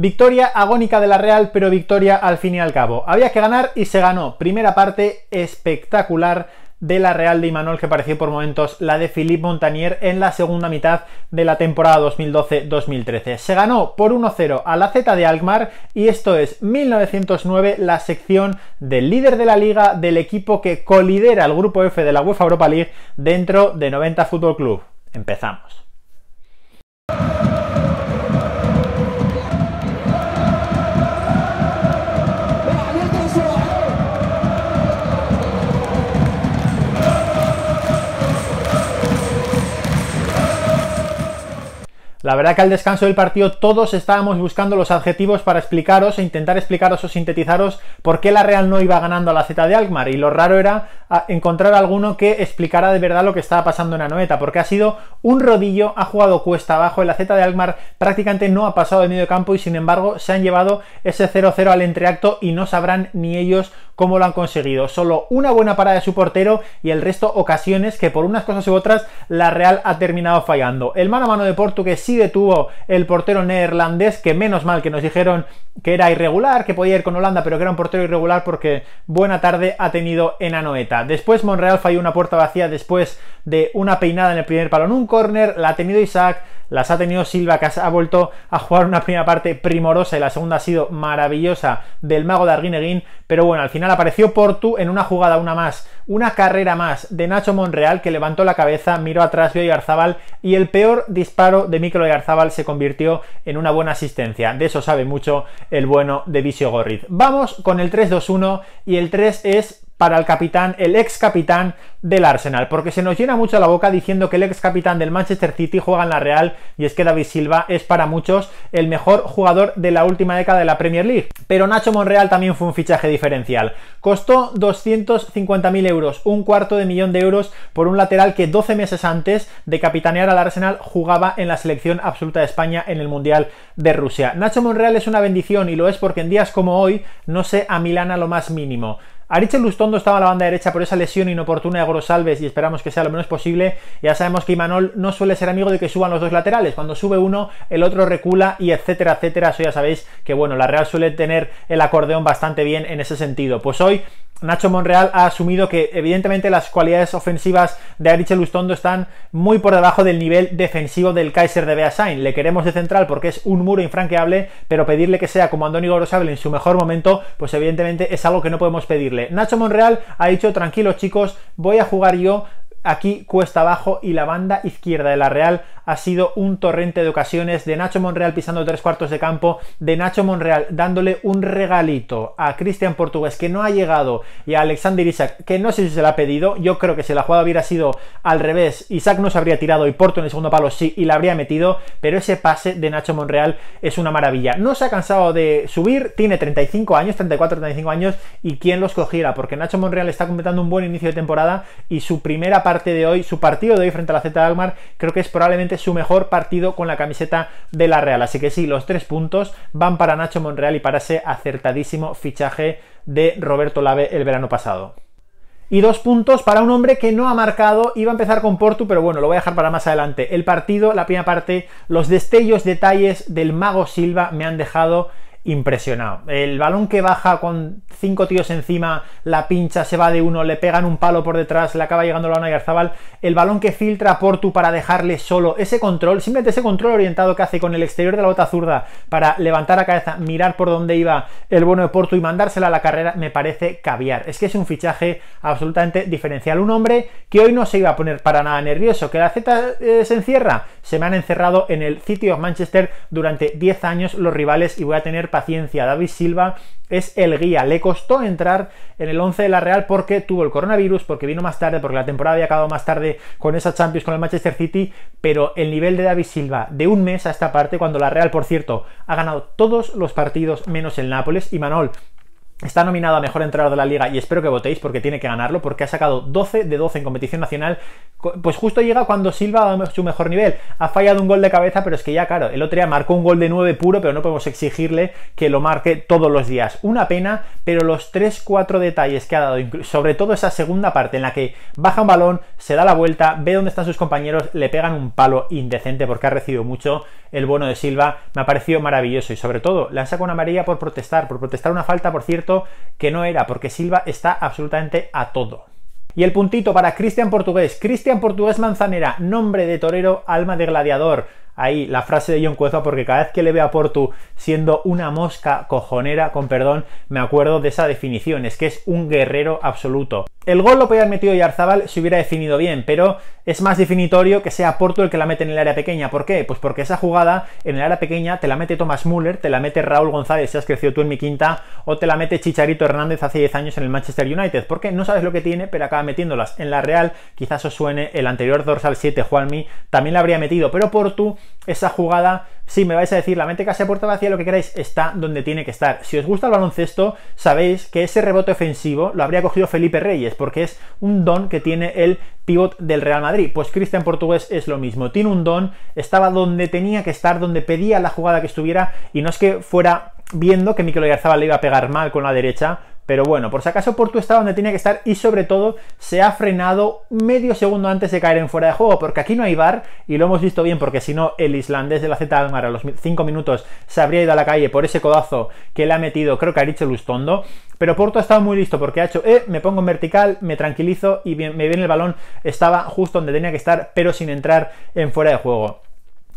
Victoria agónica de la Real, pero victoria al fin y al cabo. Había que ganar y se ganó. Primera parte espectacular de la Real de Imanol que pareció por momentos la de Philippe Montanier en la segunda mitad de la temporada 2012-2013. Se ganó por 1-0 a la Z de Alkmaar y esto es 1909 la sección del líder de la liga del equipo que colidera el grupo F de la UEFA Europa League dentro de 90 Fútbol Club. Empezamos. La verdad que al descanso del partido todos estábamos buscando los adjetivos para explicaros e intentar explicaros o sintetizaros por qué la Real no iba ganando a la Z de Alkmaar y lo raro era encontrar alguno que explicara de verdad lo que estaba pasando en Anoeta, porque ha sido un rodillo, ha jugado cuesta abajo, la Z de Alkmaar prácticamente no ha pasado de medio campo y sin embargo se han llevado ese 0-0 al entreacto y no sabrán ni ellos cómo lo han conseguido. Solo una buena parada de su portero y el resto ocasiones que por unas cosas u otras la Real ha terminado fallando. El mano a mano de Portu que sí detuvo el portero neerlandés, que menos mal que nos dijeron que era irregular, que podía ir con Holanda, pero que era un portero irregular porque buena tarde ha tenido en Anoeta. Después Monreal falló una puerta vacía después de una peinada en el primer palo en un córner, la ha tenido Isaac, las ha tenido Silva, que ha vuelto a jugar una primera parte primorosa y la segunda ha sido maravillosa del mago de Arguineguín, pero bueno, al final apareció Portu en una jugada, una más, una carrera más de Nacho Monreal que levantó la cabeza, miró atrás, vio a Yarzábal y el peor disparo de Mikel Garzabal se convirtió en una buena asistencia. De eso sabe mucho el bueno de Visio Gorriz. Vamos con el 3-2-1 y el 3 es para el capitán, el ex capitán del Arsenal, porque se nos llena mucho la boca diciendo que el ex capitán del Manchester City juega en la Real y es que David Silva es para muchos el mejor jugador de la última década de la Premier League. Pero Nacho Monreal también fue un fichaje diferencial. Costó 250.000 euros, un cuarto de millón de euros por un lateral que 12 meses antes de capitanear al Arsenal jugaba en la selección absoluta de España en el Mundial de Rusia. Nacho Monreal es una bendición y lo es porque en días como hoy no se a lo más mínimo Arichel Lustondo estaba a la banda derecha por esa lesión inoportuna de Grosalves y esperamos que sea lo menos posible. Ya sabemos que Imanol no suele ser amigo de que suban los dos laterales. Cuando sube uno, el otro recula y etcétera, etcétera. Eso ya sabéis que, bueno, la Real suele tener el acordeón bastante bien en ese sentido. Pues hoy Nacho Monreal ha asumido que evidentemente las cualidades ofensivas de Ariche Lustondo están muy por debajo del nivel defensivo del Kaiser de Beasain. Le queremos de central porque es un muro infranqueable, pero pedirle que sea como Andoni Gorosabel en su mejor momento, pues evidentemente es algo que no podemos pedirle. Nacho Monreal ha dicho, tranquilos chicos, voy a jugar yo, aquí cuesta abajo y la banda izquierda de la Real ha sido un torrente de ocasiones de Nacho Monreal pisando tres cuartos de campo, de Nacho Monreal dándole un regalito a Cristian Portugués que no ha llegado y a Alexander Isaac que no sé si se la ha pedido, yo creo que si la jugada hubiera sido al revés, Isaac no se habría tirado y Porto en el segundo palo sí y la habría metido, pero ese pase de Nacho Monreal es una maravilla. No se ha cansado de subir, tiene 35 años, 34, 35 años y quién los cogiera, porque Nacho Monreal está completando un buen inicio de temporada y su primera parte de hoy, su partido de hoy frente a la Z de Almar, creo que es probablemente su mejor partido con la camiseta de la Real. Así que sí, los tres puntos van para Nacho Monreal y para ese acertadísimo fichaje de Roberto Lave el verano pasado y dos puntos para un hombre que no ha marcado. Iba a empezar con Portu, pero bueno, lo voy a dejar para más adelante. El partido, la primera parte, los destellos, detalles del Mago Silva me han dejado impresionado. El balón que baja con cinco tíos encima, la pincha, se va de uno, le pegan un palo por detrás, le acaba llegando la una y Arzabal. El balón que filtra Portu para dejarle solo, ese control, simplemente ese control orientado que hace con el exterior de la bota zurda para levantar la cabeza, mirar por dónde iba el bueno de Portu y mandársela a la carrera, me parece caviar. Es que es un fichaje absolutamente diferencial. Un hombre que hoy no se iba a poner para nada nervioso, que la Z eh, se encierra, se me han encerrado en el City of Manchester durante 10 años los rivales y voy a tener paciencia. David Silva es el guía. Le costó entrar en el 11 de la Real porque tuvo el coronavirus, porque vino más tarde, porque la temporada había acabado más tarde con esa Champions con el Manchester City, pero el nivel de David Silva de un mes a esta parte, cuando la Real, por cierto, ha ganado todos los partidos menos el Nápoles y Manol, Está nominado a mejor entrenador de la liga y espero que votéis porque tiene que ganarlo, porque ha sacado 12 de 12 en competición nacional. Pues justo llega cuando Silva ha dado su mejor nivel. Ha fallado un gol de cabeza, pero es que ya, claro, el otro día marcó un gol de 9 puro, pero no podemos exigirle que lo marque todos los días. Una pena, pero los 3-4 detalles que ha dado, sobre todo esa segunda parte en la que baja un balón, se da la vuelta, ve dónde están sus compañeros, le pegan un palo indecente porque ha recibido mucho el bono de Silva, me ha parecido maravilloso y sobre todo le han sacado una amarilla por protestar, por protestar una falta, por cierto que no era, porque Silva está absolutamente a todo. Y el puntito para Cristian Portugués. Cristian Portugués Manzanera, nombre de torero, alma de gladiador. Ahí la frase de John Cuezo porque cada vez que le veo a Portu siendo una mosca cojonera, con perdón, me acuerdo de esa definición, es que es un guerrero absoluto. El gol lo podía haber metido Yarzabal si hubiera definido bien, pero es más definitorio que sea Porto el que la mete en el área pequeña. ¿Por qué? Pues porque esa jugada en el área pequeña te la mete Thomas Müller, te la mete Raúl González si has crecido tú en mi quinta, o te la mete Chicharito Hernández hace 10 años en el Manchester United. Porque no sabes lo que tiene, pero acaba metiéndolas. En la Real quizás os suene el anterior dorsal 7, Juanmi, también la habría metido, pero Porto, esa jugada si me vais a decir, la mente casi a puerta vacía, lo que queráis, está donde tiene que estar. Si os gusta el baloncesto, sabéis que ese rebote ofensivo lo habría cogido Felipe Reyes porque es un don que tiene el pivot del Real Madrid. Pues Cristian Portugués es lo mismo, tiene un don, estaba donde tenía que estar, donde pedía la jugada que estuviera, y no es que fuera viendo que Mikel Oyarzabal le iba a pegar mal con la derecha, pero bueno, por si acaso Porto estaba donde tenía que estar y sobre todo se ha frenado medio segundo antes de caer en fuera de juego, porque aquí no hay bar y lo hemos visto bien, porque si no, el islandés de la Z Almar a los 5 minutos se habría ido a la calle por ese codazo que le ha metido, creo que a dicho Lustondo. Pero Porto ha estado muy listo porque ha hecho, eh, me pongo en vertical, me tranquilizo y me viene el balón, estaba justo donde tenía que estar, pero sin entrar en fuera de juego.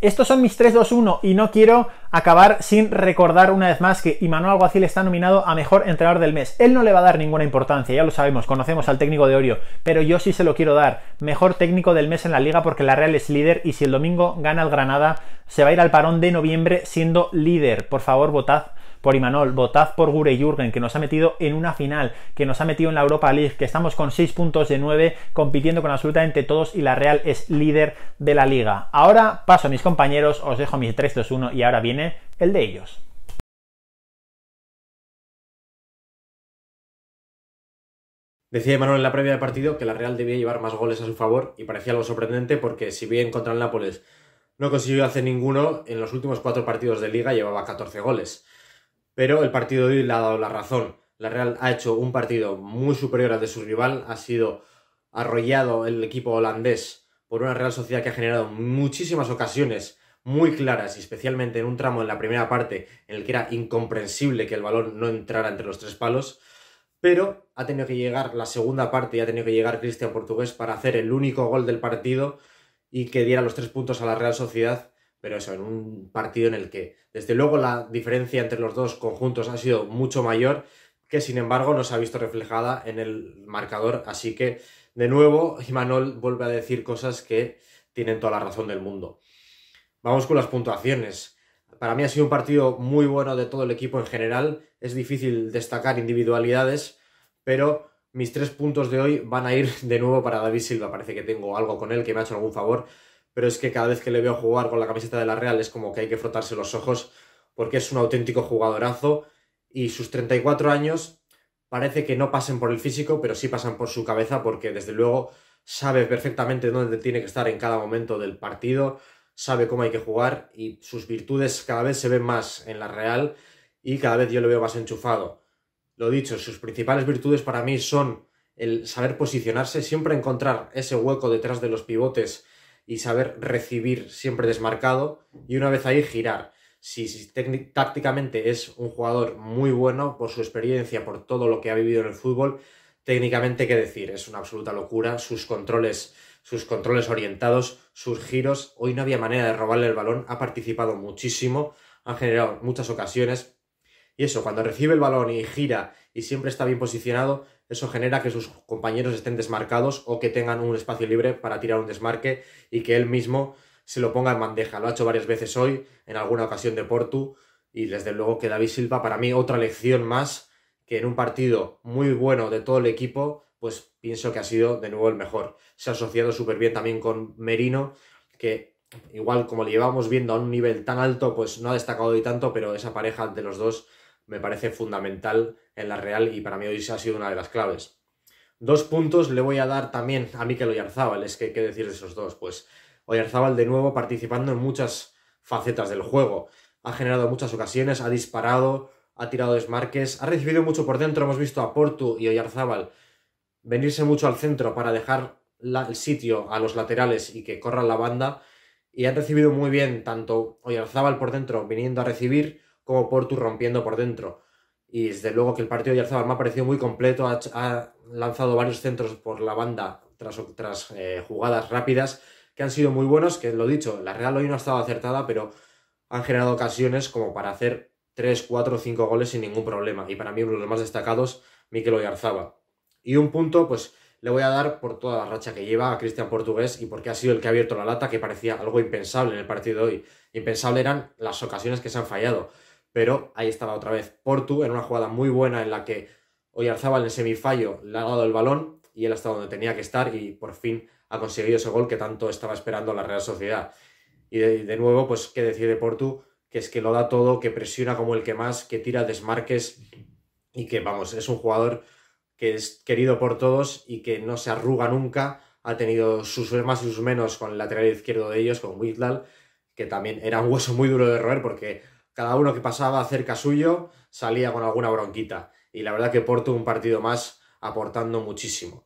Estos son mis 3-2-1 y no quiero acabar sin recordar una vez más que Imanuel Alguacil está nominado a Mejor Entrenador del Mes. Él no le va a dar ninguna importancia, ya lo sabemos, conocemos al técnico de Orio, pero yo sí se lo quiero dar. Mejor técnico del mes en la liga porque la Real es líder y si el domingo gana el Granada se va a ir al parón de noviembre siendo líder. Por favor, votad por Imanol, votad por Gure Jürgen, que nos ha metido en una final, que nos ha metido en la Europa League, que estamos con 6 puntos de 9, compitiendo con absolutamente todos y la Real es líder de la liga. Ahora paso a mis compañeros, os dejo mi 3-2-1 y ahora viene el de ellos. Decía Imanol en la previa de partido que la Real debía llevar más goles a su favor y parecía algo sorprendente porque si bien contra el Nápoles no consiguió hacer ninguno, en los últimos cuatro partidos de liga llevaba 14 goles pero el partido de hoy le ha dado la razón. La Real ha hecho un partido muy superior al de su rival, ha sido arrollado el equipo holandés por una Real Sociedad que ha generado muchísimas ocasiones muy claras y especialmente en un tramo en la primera parte en el que era incomprensible que el balón no entrara entre los tres palos, pero ha tenido que llegar la segunda parte y ha tenido que llegar Cristian Portugués para hacer el único gol del partido y que diera los tres puntos a la Real Sociedad pero eso, en un partido en el que, desde luego, la diferencia entre los dos conjuntos ha sido mucho mayor, que sin embargo no se ha visto reflejada en el marcador. Así que, de nuevo, Imanol vuelve a decir cosas que tienen toda la razón del mundo. Vamos con las puntuaciones. Para mí ha sido un partido muy bueno de todo el equipo en general. Es difícil destacar individualidades, pero mis tres puntos de hoy van a ir de nuevo para David Silva. Parece que tengo algo con él que me ha hecho algún favor pero es que cada vez que le veo jugar con la camiseta de la Real es como que hay que frotarse los ojos porque es un auténtico jugadorazo y sus 34 años parece que no pasen por el físico, pero sí pasan por su cabeza porque desde luego sabe perfectamente dónde tiene que estar en cada momento del partido, sabe cómo hay que jugar y sus virtudes cada vez se ven más en la Real y cada vez yo lo veo más enchufado. Lo dicho, sus principales virtudes para mí son el saber posicionarse, siempre encontrar ese hueco detrás de los pivotes y saber recibir siempre desmarcado y una vez ahí girar. Si, tácticamente es un jugador muy bueno por su experiencia, por todo lo que ha vivido en el fútbol, técnicamente qué decir, es una absoluta locura, sus controles, sus controles orientados, sus giros, hoy no había manera de robarle el balón, ha participado muchísimo, ha generado muchas ocasiones, y eso, cuando recibe el balón y gira y siempre está bien posicionado, eso genera que sus compañeros estén desmarcados o que tengan un espacio libre para tirar un desmarque y que él mismo se lo ponga en bandeja. Lo ha hecho varias veces hoy, en alguna ocasión de Portu, y desde luego que David Silva, para mí, otra lección más que en un partido muy bueno de todo el equipo, pues pienso que ha sido de nuevo el mejor. Se ha asociado súper bien también con Merino, que igual como le llevamos viendo a un nivel tan alto, pues no ha destacado hoy tanto, pero esa pareja de los dos me parece fundamental en la Real y para mí hoy se ha sido una de las claves. Dos puntos le voy a dar también a Mikel Oyarzabal, es que qué decir de esos dos, pues Oyarzabal de nuevo participando en muchas facetas del juego, ha generado muchas ocasiones, ha disparado, ha tirado desmarques, ha recibido mucho por dentro, hemos visto a Portu y Oyarzábal venirse mucho al centro para dejar el sitio a los laterales y que corran la banda, y han recibido muy bien tanto Oyarzábal por dentro viniendo a recibir, como Portu rompiendo por dentro. Y desde luego que el partido de Yarzaba me ha parecido muy completo, ha, lanzado varios centros por la banda tras, tras eh, jugadas rápidas que han sido muy buenos, que lo dicho, la Real hoy no ha estado acertada, pero han generado ocasiones como para hacer 3, 4, 5 goles sin ningún problema. Y para mí uno de los más destacados, Mikel Oyarzaba. Y un punto, pues le voy a dar por toda la racha que lleva a Cristian Portugués y porque ha sido el que ha abierto la lata, que parecía algo impensable en el partido de hoy. Impensable eran las ocasiones que se han fallado pero ahí estaba otra vez Portu en una jugada muy buena en la que alzaba en semifallo le ha dado el balón y él ha estado donde tenía que estar y por fin ha conseguido ese gol que tanto estaba esperando la Real Sociedad. Y de, nuevo, pues, ¿qué decide Portu? Que es que lo da todo, que presiona como el que más, que tira desmarques y que, vamos, es un jugador que es querido por todos y que no se arruga nunca. Ha tenido sus más y sus menos con el lateral izquierdo de ellos, con Wigdal, que también era un hueso muy duro de roer porque cada uno que pasaba cerca suyo salía con alguna bronquita. Y la verdad que Porto un partido más aportando muchísimo.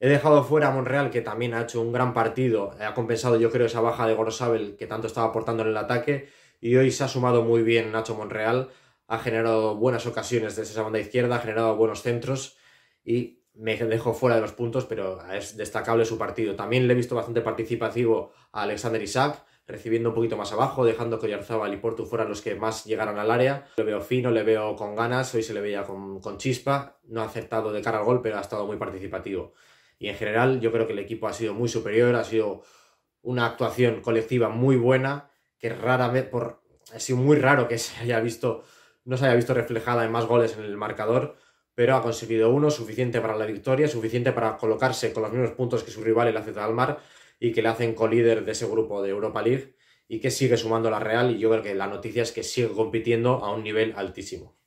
He dejado fuera a Monreal, que también ha hecho un gran partido, eh, ha compensado yo creo esa baja de Gorosabel que tanto estaba aportando en el ataque, y hoy se ha sumado muy bien Nacho Monreal, ha generado buenas ocasiones desde esa banda izquierda, ha generado buenos centros, y me dejó fuera de los puntos, pero es destacable su partido. También le he visto bastante participativo a Alexander Isaac, recibiendo un poquito más abajo, dejando que Oyarzábal y Portu fueran los que más llegaron al área. Le veo fino, le veo con ganas, hoy se le veía con, chispa, no ha acertado de cara al gol, pero ha estado muy participativo. Y en general yo creo que el equipo ha sido muy superior, ha sido una actuación colectiva muy buena, que rara vez, por, ha sido muy raro que se haya visto, no se haya visto reflejada en más goles en el marcador, pero ha conseguido uno, suficiente para la victoria, suficiente para colocarse con los mismos puntos que su rival, el del Almar, y que le hacen colíder de ese grupo de Europa League y que sigue sumando la Real y yo creo que la noticia es que sigue compitiendo a un nivel altísimo.